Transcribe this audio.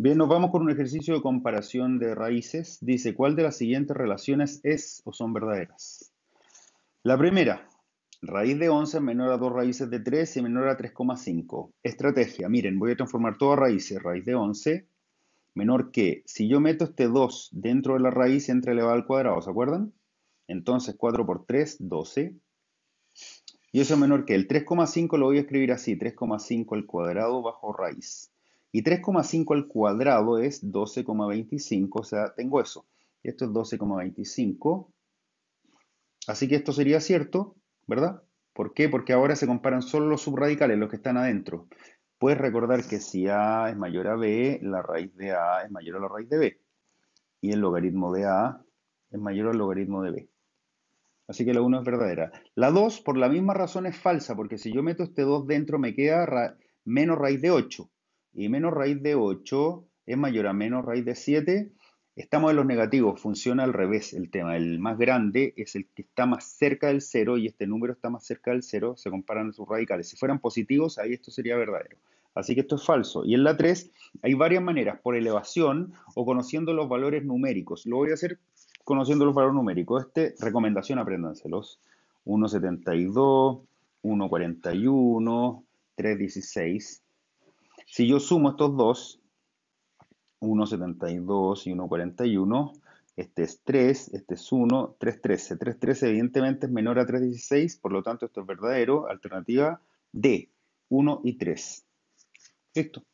Bien, nos vamos con un ejercicio de comparación de raíces. Dice, ¿cuál de las siguientes relaciones es o son verdaderas? La primera, raíz de 11 menor a 2 raíces de 3 y menor a 3,5. Estrategia, miren, voy a transformar todas raíces, raíz de 11 menor que, si yo meto este 2 dentro de la raíz, entra elevado al cuadrado, ¿se acuerdan? Entonces 4 por 3, 12. Y eso es menor que el 3,5 lo voy a escribir así, 3,5 al cuadrado bajo raíz. Y 3,5 al cuadrado es 12,25, o sea, tengo eso. esto es 12,25. Así que esto sería cierto, ¿verdad? ¿Por qué? Porque ahora se comparan solo los subradicales, los que están adentro. Puedes recordar que si A es mayor a B, la raíz de A es mayor a la raíz de B. Y el logaritmo de A es mayor al logaritmo de B. Así que la 1 es verdadera. La 2, por la misma razón, es falsa, porque si yo meto este 2 dentro me queda menos raíz de 8 y menos raíz de 8 es mayor a menos raíz de 7, estamos en los negativos, funciona al revés el tema. El más grande es el que está más cerca del 0 y este número está más cerca del 0, se comparan sus radicales. Si fueran positivos, ahí esto sería verdadero. Así que esto es falso. Y en la 3 hay varias maneras, por elevación o conociendo los valores numéricos. Lo voy a hacer conociendo los valores numéricos. Este, recomendación, apréndanselos. 1.72, 1.41, 3.16. Si yo sumo estos dos, 1,72 y 1,41, este es 3, este es 1, 313. 313 evidentemente es menor a 316, por lo tanto esto es verdadero. Alternativa D, 1 y 3. Listo.